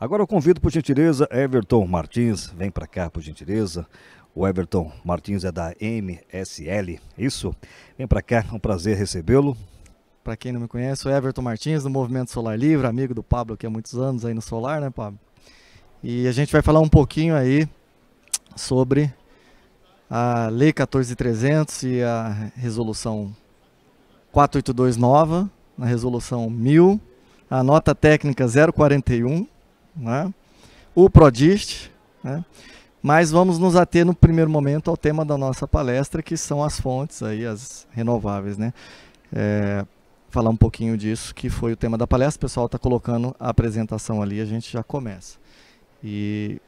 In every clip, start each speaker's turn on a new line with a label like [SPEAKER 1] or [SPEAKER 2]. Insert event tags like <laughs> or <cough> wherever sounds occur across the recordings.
[SPEAKER 1] Agora eu convido, por gentileza, Everton Martins. Vem para cá, por gentileza. O Everton Martins é da MSL, é isso? Vem para cá, é um prazer recebê-lo. Para quem não me conhece, o Everton Martins, do Movimento Solar Livre, amigo do Pablo aqui há muitos anos aí no Solar, né, Pablo? E a gente vai falar um pouquinho aí sobre a Lei 14300 e a Resolução 482 nova, na Resolução 1000, a nota técnica 041, né? o Prodist, né? mas vamos nos ater no primeiro momento ao tema da nossa palestra, que são as fontes aí, as renováveis. Né? É, falar um pouquinho disso, que foi o tema da palestra. O pessoal está colocando a apresentação ali, a gente já começa. E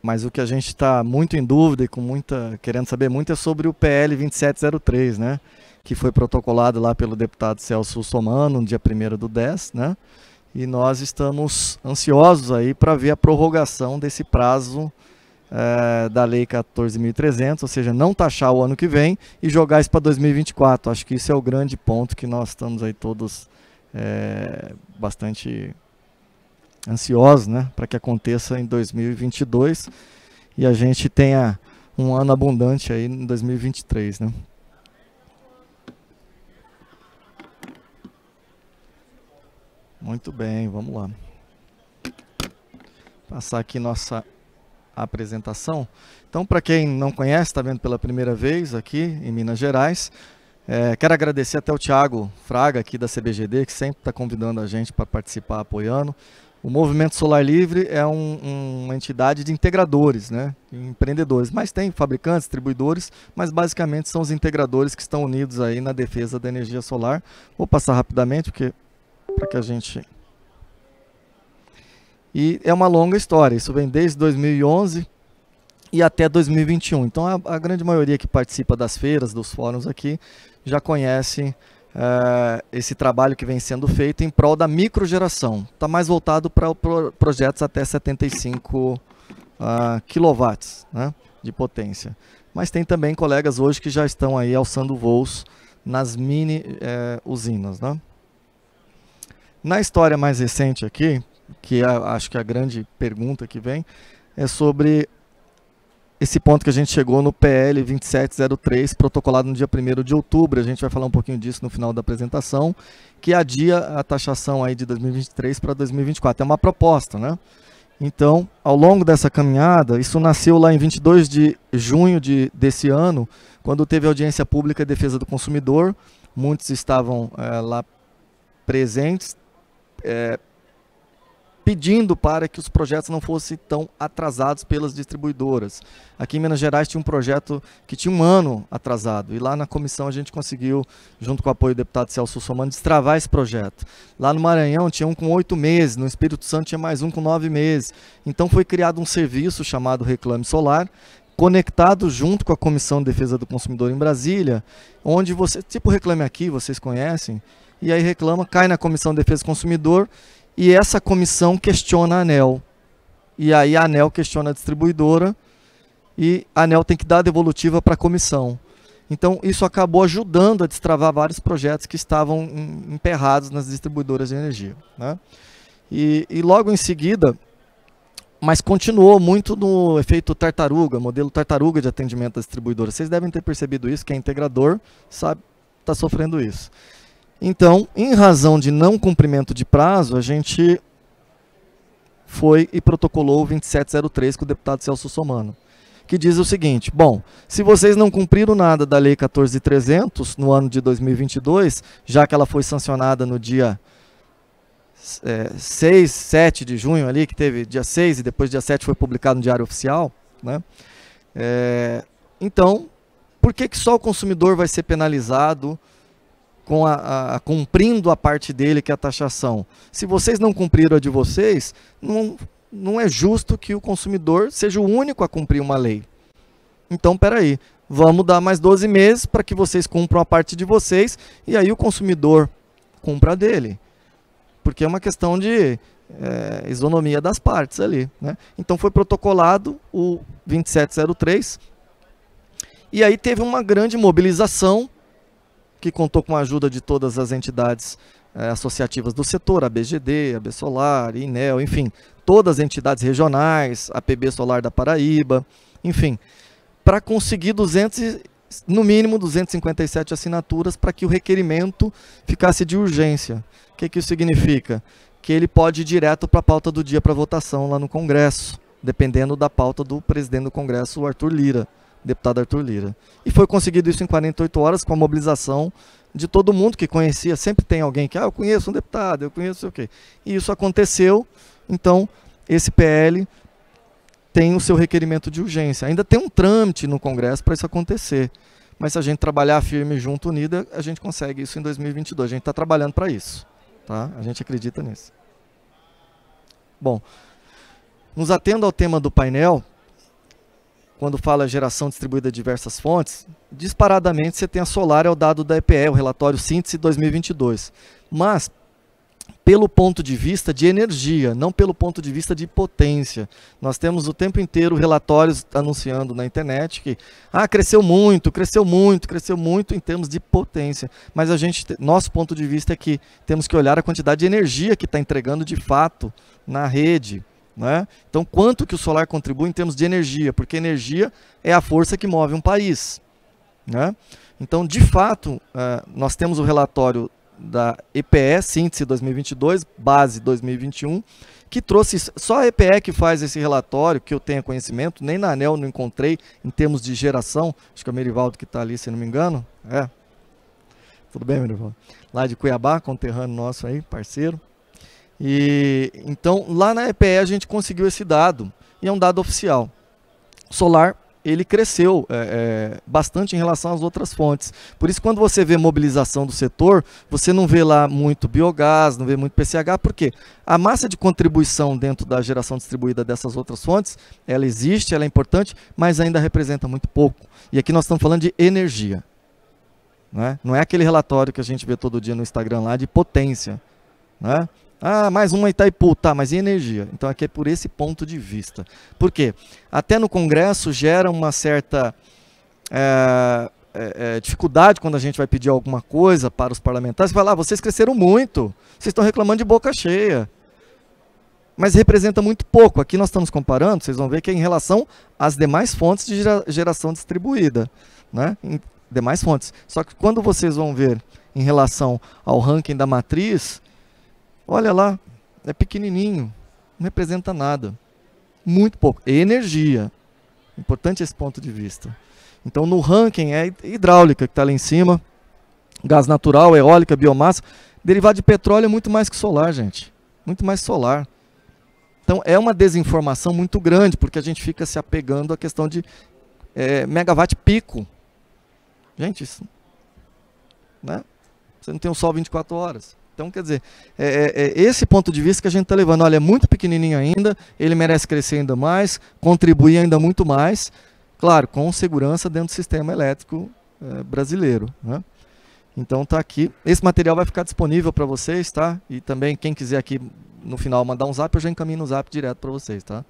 [SPEAKER 1] mas o que a gente está muito em dúvida e com muita querendo saber muito é sobre o PL 2703, né? Que foi protocolado lá pelo deputado Celso Somano no dia 1 do 10, né? e nós estamos ansiosos aí para ver a prorrogação desse prazo é, da Lei 14.300, ou seja, não taxar o ano que vem e jogar isso para 2024. Acho que isso é o grande ponto que nós estamos aí todos é, bastante ansiosos, né, para que aconteça em 2022 e a gente tenha um ano abundante aí em 2023, né? Muito bem, vamos lá. Passar aqui nossa apresentação. Então, para quem não conhece, está vendo pela primeira vez aqui em Minas Gerais, é, quero agradecer até o Tiago Fraga, aqui da CBGD, que sempre está convidando a gente para participar, apoiando. O Movimento Solar Livre é um, uma entidade de integradores, né? empreendedores, mas tem fabricantes, distribuidores, mas basicamente são os integradores que estão unidos aí na defesa da energia solar. Vou passar rapidamente, porque para que a gente. E é uma longa história, isso vem desde 2011 e até 2021. Então a, a grande maioria que participa das feiras, dos fóruns aqui, já conhece uh, esse trabalho que vem sendo feito em prol da microgeração. Está mais voltado para projetos até 75 uh, ah, quilowatts né, de potência. Mas tem também colegas hoje que já estão aí alçando voos nas mini uh, usinas. Né? Na história mais recente aqui, que é, acho que é a grande pergunta que vem, é sobre esse ponto que a gente chegou no PL 2703, protocolado no dia 1 de outubro, a gente vai falar um pouquinho disso no final da apresentação, que adia a taxação aí de 2023 para 2024. É uma proposta, né? Então, ao longo dessa caminhada, isso nasceu lá em 22 de junho de, desse ano, quando teve audiência pública e defesa do consumidor. Muitos estavam é, lá presentes, é, pedindo para que os projetos não fossem tão atrasados pelas distribuidoras. Aqui em Minas Gerais tinha um projeto que tinha um ano atrasado, e lá na comissão a gente conseguiu, junto com o apoio do deputado Celso Somano, destravar esse projeto. Lá no Maranhão tinha um com oito meses, no Espírito Santo tinha mais um com nove meses. Então foi criado um serviço chamado Reclame Solar, conectado junto com a Comissão de Defesa do Consumidor em Brasília, onde você, tipo Reclame Aqui, vocês conhecem, e aí reclama, cai na Comissão de Defesa do Consumidor e essa comissão questiona a ANEL. E aí a ANEL questiona a distribuidora e a ANEL tem que dar a devolutiva para a comissão. Então isso acabou ajudando a destravar vários projetos que estavam emperrados nas distribuidoras de energia. Né? E, e logo em seguida, mas continuou muito no efeito tartaruga, modelo tartaruga de atendimento da distribuidora. Vocês devem ter percebido isso, que é integrador está sofrendo isso. Então, em razão de não cumprimento de prazo, a gente foi e protocolou o 2703 com o deputado Celso Somano, que diz o seguinte: bom, se vocês não cumpriram nada da Lei 14300 no ano de 2022, já que ela foi sancionada no dia é, 6, 7 de junho ali, que teve dia 6 e depois dia 7 foi publicado no Diário Oficial, né? É, então, por que, que só o consumidor vai ser penalizado? com a, a, cumprindo a parte dele, que é a taxação. Se vocês não cumpriram a de vocês, não, não é justo que o consumidor seja o único a cumprir uma lei. Então, peraí, vamos dar mais 12 meses para que vocês cumpram a parte de vocês e aí o consumidor cumpra a dele. Porque é uma questão de é, isonomia das partes ali. Né? Então foi protocolado o 2703 e aí teve uma grande mobilização que contou com a ajuda de todas as entidades eh, associativas do setor, a BGD, a Bsolar, Inel, enfim, todas as entidades regionais, a PB Solar da Paraíba, enfim, para conseguir 200, no mínimo 257 assinaturas para que o requerimento ficasse de urgência. O que, que isso significa? Que ele pode ir direto para a pauta do dia para votação lá no Congresso, dependendo da pauta do presidente do Congresso, Arthur Lira deputado Arthur Lira. E foi conseguido isso em 48 horas com a mobilização de todo mundo que conhecia, sempre tem alguém que, ah, eu conheço um deputado, eu conheço sei o quê. E isso aconteceu, então esse PL tem o seu requerimento de urgência. Ainda tem um trâmite no Congresso para isso acontecer. Mas se a gente trabalhar firme junto, unida, a gente consegue isso em 2022. A gente está trabalhando para isso. Tá? A gente acredita nisso. Bom, nos atendo ao tema do painel, quando fala geração distribuída de diversas fontes, disparadamente você tem a solar, é o dado da EPE, o relatório síntese 2022. Mas, pelo ponto de vista de energia, não pelo ponto de vista de potência. Nós temos o tempo inteiro relatórios anunciando na internet que ah, cresceu muito, cresceu muito, cresceu muito em termos de potência. Mas a gente, nosso ponto de vista é que temos que olhar a quantidade de energia que está entregando de fato na rede. Né? Então, quanto que o solar contribui em termos de energia? Porque energia é a força que move um país. Né? Então, de fato, é, nós temos o relatório da EPE, Síntese 2022, Base 2021, que trouxe, só a EPE que faz esse relatório, que eu tenha conhecimento, nem na ANEL não encontrei, em termos de geração, acho que é o Merivaldo que está ali, se não me engano, é, tudo bem, Merivaldo? Lá de Cuiabá, conterrâneo nosso aí, parceiro, e então lá na EPE a gente conseguiu esse dado e é um dado oficial. Solar ele cresceu é, é, bastante em relação às outras fontes. Por isso, quando você vê mobilização do setor, você não vê lá muito biogás, não vê muito PCH, porque a massa de contribuição dentro da geração distribuída dessas outras fontes, ela existe, ela é importante, mas ainda representa muito pouco. E aqui nós estamos falando de energia. Né? Não é aquele relatório que a gente vê todo dia no Instagram lá de potência. Né? Ah, mais uma Itaipu, tá, mas e energia? Então aqui é por esse ponto de vista. Por quê? Até no Congresso gera uma certa é, é, dificuldade quando a gente vai pedir alguma coisa para os parlamentares. Vai ah, vocês cresceram muito, vocês estão reclamando de boca cheia. Mas representa muito pouco. Aqui nós estamos comparando, vocês vão ver que é em relação às demais fontes de geração distribuída. Né? Em demais fontes. Só que quando vocês vão ver em relação ao ranking da matriz, Olha lá, é pequenininho, não representa nada. Muito pouco. É energia. Importante esse ponto de vista. Então, no ranking é hidráulica que está lá em cima, gás natural, eólica, biomassa. Derivado de petróleo é muito mais que solar, gente. Muito mais solar. Então, é uma desinformação muito grande, porque a gente fica se apegando à questão de é, megawatt pico. Gente, isso. Né? Você não tem um sol 24 horas. Então, quer dizer, é, é, é esse ponto de vista que a gente está levando. Olha, é muito pequenininho ainda, ele merece crescer ainda mais, contribuir ainda muito mais, claro, com segurança dentro do sistema elétrico é, brasileiro. Né? Então está aqui. Esse material vai ficar disponível para vocês, tá? E também quem quiser aqui no final mandar um zap, eu já encaminho um zap direto para vocês, tá?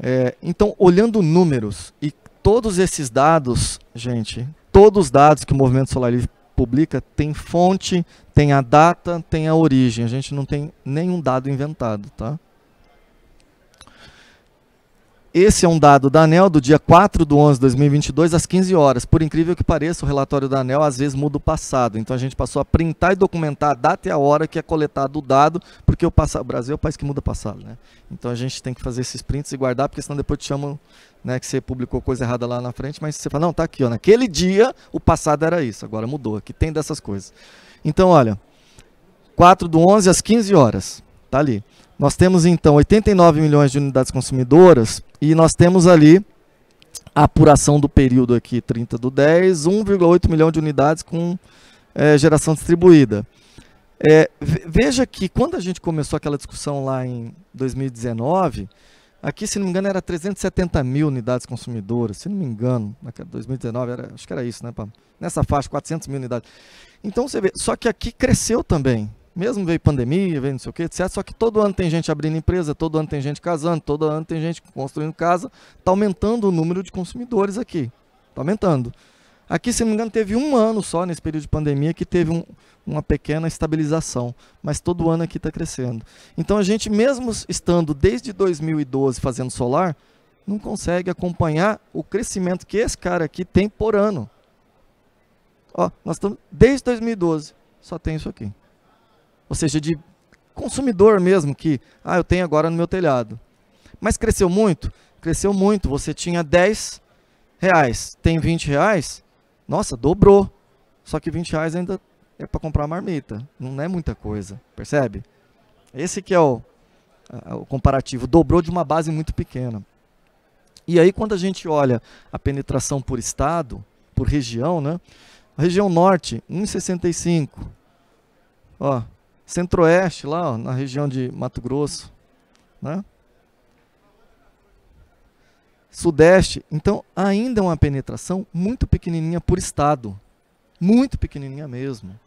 [SPEAKER 1] É, então, olhando números e todos esses dados, gente, todos os dados que o Movimento Solar Livre publica tem fonte, tem a data, tem a origem. A gente não tem nenhum dado inventado, tá? Esse é um dado da ANEL do dia 4 de 11 de 2022, às 15 horas. Por incrível que pareça, o relatório da ANEL às vezes muda o passado. Então a gente passou a printar e documentar a data e a hora que é coletado o dado, porque o, passado, o Brasil é o país que muda o passado. Né? Então a gente tem que fazer esses prints e guardar, porque senão depois te chamam né, que você publicou coisa errada lá na frente, mas você fala, não, tá aqui, ó, naquele dia o passado era isso, agora mudou, aqui tem dessas coisas. Então, olha, 4 do 11 às 15 horas, tá ali. Nós temos então 89 milhões de unidades consumidoras e nós temos ali a apuração do período aqui, 30 do 10, 1,8 milhão de unidades com é, geração distribuída. É, veja que quando a gente começou aquela discussão lá em 2019, aqui, se não me engano, era 370 mil unidades consumidoras, se não me engano, naquela 2019, era, acho que era isso, né, Pam? Nessa faixa, 400 mil unidades. Então você vê, só que aqui cresceu também mesmo veio pandemia, veio não sei o que, etc. Só que todo ano tem gente abrindo empresa, todo ano tem gente casando, todo ano tem gente construindo casa. Está aumentando o número de consumidores aqui. Está aumentando. Aqui, se não me engano, teve um ano só nesse período de pandemia que teve um, uma pequena estabilização, mas todo ano aqui está crescendo. Então a gente, mesmo estando desde 2012 fazendo solar, não consegue acompanhar o crescimento que esse cara aqui tem por ano. Ó, nós estamos desde 2012, só tem isso aqui ou seja, de consumidor mesmo, que ah, eu tenho agora no meu telhado. Mas cresceu muito? Cresceu muito. Você tinha 10 reais, tem 20 reais? Nossa, dobrou. Só que 20 reais ainda é para comprar marmita. Não é muita coisa, percebe? Esse que é o, o comparativo. Dobrou de uma base muito pequena. E aí, quando a gente olha a penetração por estado, por região, né? A região norte, 1,65. Ó, Centro-Oeste, lá ó, na região de Mato Grosso, né? Sudeste, então ainda é uma penetração muito pequenininha por estado, muito pequenininha mesmo.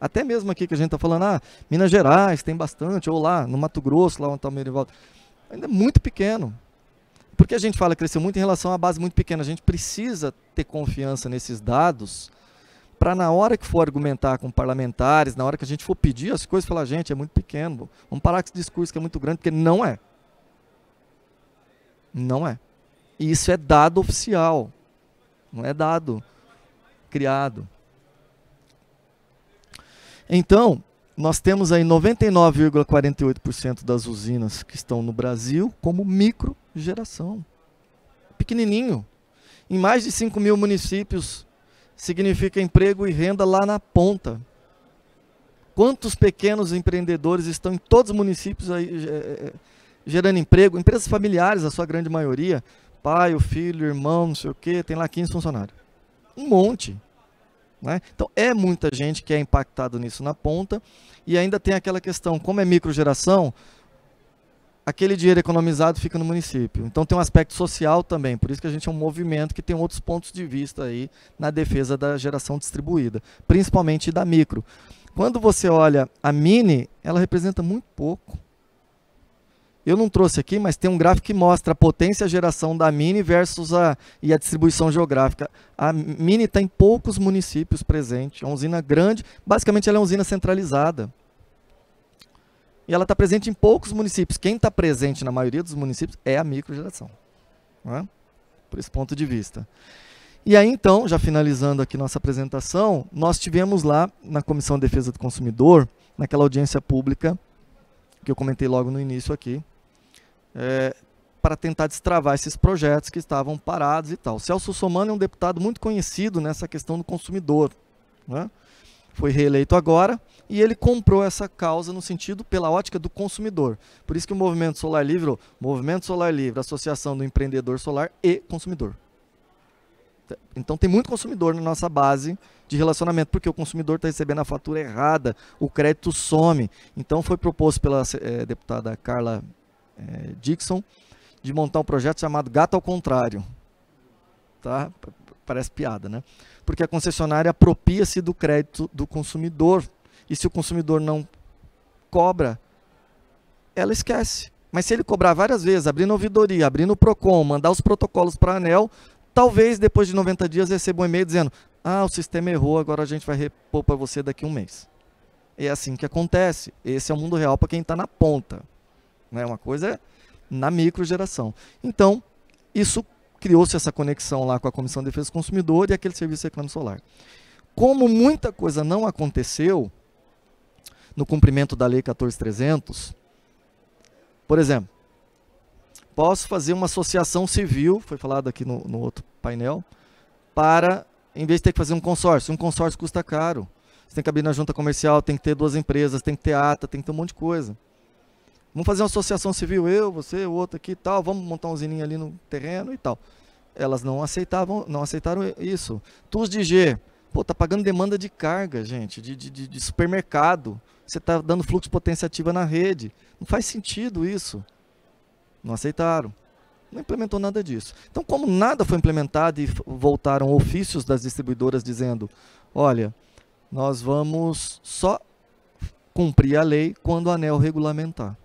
[SPEAKER 1] Até mesmo aqui que a gente está falando, ah, Minas Gerais tem bastante, ou lá no Mato Grosso, lá onde está o ainda é muito pequeno. Porque a gente fala cresceu muito em relação à base muito pequena, a gente precisa ter confiança nesses dados para na hora que for argumentar com parlamentares, na hora que a gente for pedir as coisas, falar, gente, é muito pequeno, vamos parar com esse discurso que é muito grande, porque não é. Não é. E isso é dado oficial, não é dado criado. Então, nós temos aí 99,48% das usinas que estão no Brasil como microgeração. Pequenininho. Em mais de 5 mil municípios significa emprego e renda lá na ponta. Quantos pequenos empreendedores estão em todos os municípios aí, é, é, gerando emprego? Empresas familiares, a sua grande maioria. Pai, o filho, irmão, não sei o quê, tem lá 15 funcionários. Um monte. Né? Então, é muita gente que é impactado nisso na ponta. E ainda tem aquela questão, como é microgeração, aquele dinheiro economizado fica no município. Então tem um aspecto social também, por isso que a gente é um movimento que tem outros pontos de vista aí na defesa da geração distribuída, principalmente da micro. Quando você olha a mini, ela representa muito pouco. Eu não trouxe aqui, mas tem um gráfico que mostra a potência geração da mini versus a e a distribuição geográfica. A mini está em poucos municípios presente, é uma usina grande, basicamente ela é uma usina centralizada. E ela está presente em poucos municípios. Quem está presente na maioria dos municípios é a microgeração. Né? Por esse ponto de vista. E aí, então, já finalizando aqui nossa apresentação, nós tivemos lá na Comissão de Defesa do Consumidor, naquela audiência pública, que eu comentei logo no início aqui, é, para tentar destravar esses projetos que estavam parados e tal. Celso Somano é um deputado muito conhecido nessa questão do consumidor. Né? foi reeleito agora, e ele comprou essa causa no sentido pela ótica do consumidor. Por isso que o Movimento Solar Livre, o Movimento Solar Livre, Associação do Empreendedor Solar e Consumidor. Então tem muito consumidor na nossa base de relacionamento, porque o consumidor está recebendo a fatura errada, o crédito some. Então foi proposto pela é, deputada Carla é, Dixon de montar um projeto chamado Gato ao Contrário tá? Parece piada, né? Porque a concessionária apropria-se do crédito do consumidor e se o consumidor não cobra, ela esquece. Mas se ele cobrar várias vezes, abrir na ouvidoria, abrir no PROCON, mandar os protocolos para a ANEL, talvez depois de 90 dias receba um e-mail dizendo: Ah, o sistema errou, agora a gente vai repor para você daqui a um mês. É assim que acontece. Esse é o mundo real para quem está na ponta. Né? Uma coisa é na microgeração. Então, isso criou-se essa conexão lá com a Comissão de Defesa do Consumidor e aquele serviço Reclame Solar. Como muita coisa não aconteceu no cumprimento da Lei 14300, por exemplo, posso fazer uma associação civil, foi falado aqui no, no outro painel, para, em vez de ter que fazer um consórcio, um consórcio custa caro. Você tem que abrir na junta comercial, tem que ter duas empresas, tem que ter ata, tem que ter um monte de coisa. Vamos fazer uma associação civil, eu, você, o outro aqui e tal, vamos montar um zininho ali no terreno e tal. Elas não aceitavam, não aceitaram isso. TUS de G, pô, tá pagando demanda de carga, gente, de, de, de supermercado. Você tá dando fluxo potenciativa na rede. Não faz sentido isso. Não aceitaram. Não implementou nada disso. Então, como nada foi implementado e voltaram ofícios das distribuidoras dizendo: olha, nós vamos só cumprir a lei quando o anel regulamentar.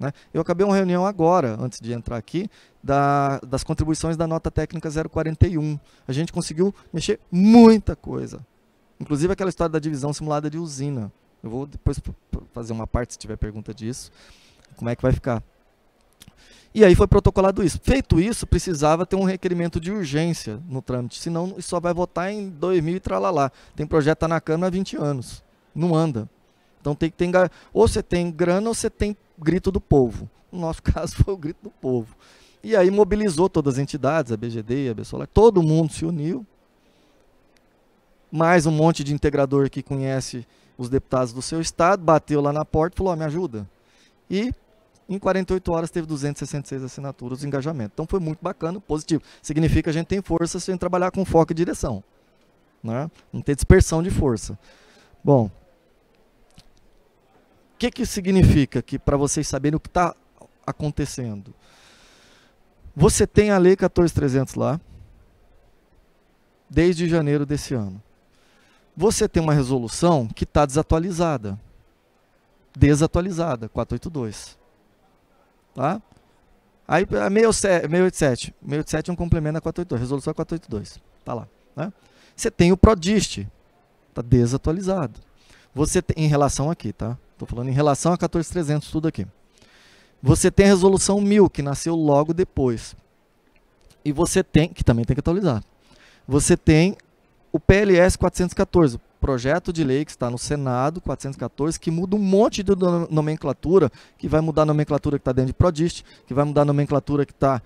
[SPEAKER 1] Né? Eu acabei uma reunião agora, antes de entrar aqui, da, das contribuições da nota técnica 041. A gente conseguiu mexer muita coisa. Inclusive aquela história da divisão simulada de usina. Eu vou depois fazer uma parte se tiver pergunta disso. Como é que vai ficar? E aí foi protocolado isso. Feito isso, precisava ter um requerimento de urgência no trâmite, senão só vai votar em 2000 e tralalá. Tem projeto na Câmara há 20 anos, não anda. Então tem que ter ou você tem grana ou você tem grito do povo. no nosso <laughs> caso foi o grito do povo. E aí mobilizou todas as entidades, a BGD, a Bessolac, todo mundo se uniu. Mais um monte de integrador que conhece os deputados do seu estado, bateu lá na porta e falou: oh, me ajuda. E em 48 horas teve 266 assinaturas de engajamento. Então foi muito bacana, positivo. Significa que a gente tem força se a gente trabalhar com foco e direção. Né? Não ter dispersão de força. Bom, que, que significa? Que para vocês saberem o que está acontecendo. Você tem a Lei 14300 lá, desde janeiro desse ano. Você tem uma resolução que está desatualizada. Desatualizada, 482. Tá? Aí, 687. É 687 é um complemento da 482. Resolução é 482. Tá lá. Né? Você tem o PRODIST. tá desatualizado. Você tem, em relação aqui, tá? Estou falando em relação a 14300, tudo aqui. Você tem a resolução 1000, que nasceu logo depois. E você tem, que também tem que atualizar. Você tem o PLS 414, projeto de lei que está no Senado 414, que muda um monte de nomenclatura, que vai mudar a nomenclatura que está dentro de Prodist, que vai mudar a nomenclatura que está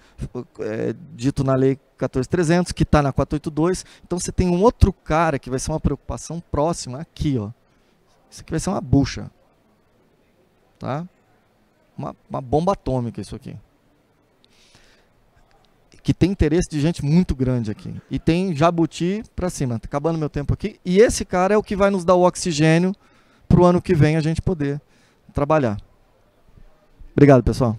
[SPEAKER 1] é, dito na lei 14300, que está na 482. Então você tem um outro cara que vai ser uma preocupação próxima aqui, ó. Isso aqui vai ser uma bucha. Tá? Uma, uma bomba atômica isso aqui. Que tem interesse de gente muito grande aqui. E tem jabuti para cima. Tá acabando meu tempo aqui. E esse cara é o que vai nos dar o oxigênio para o ano que vem a gente poder trabalhar. Obrigado, pessoal.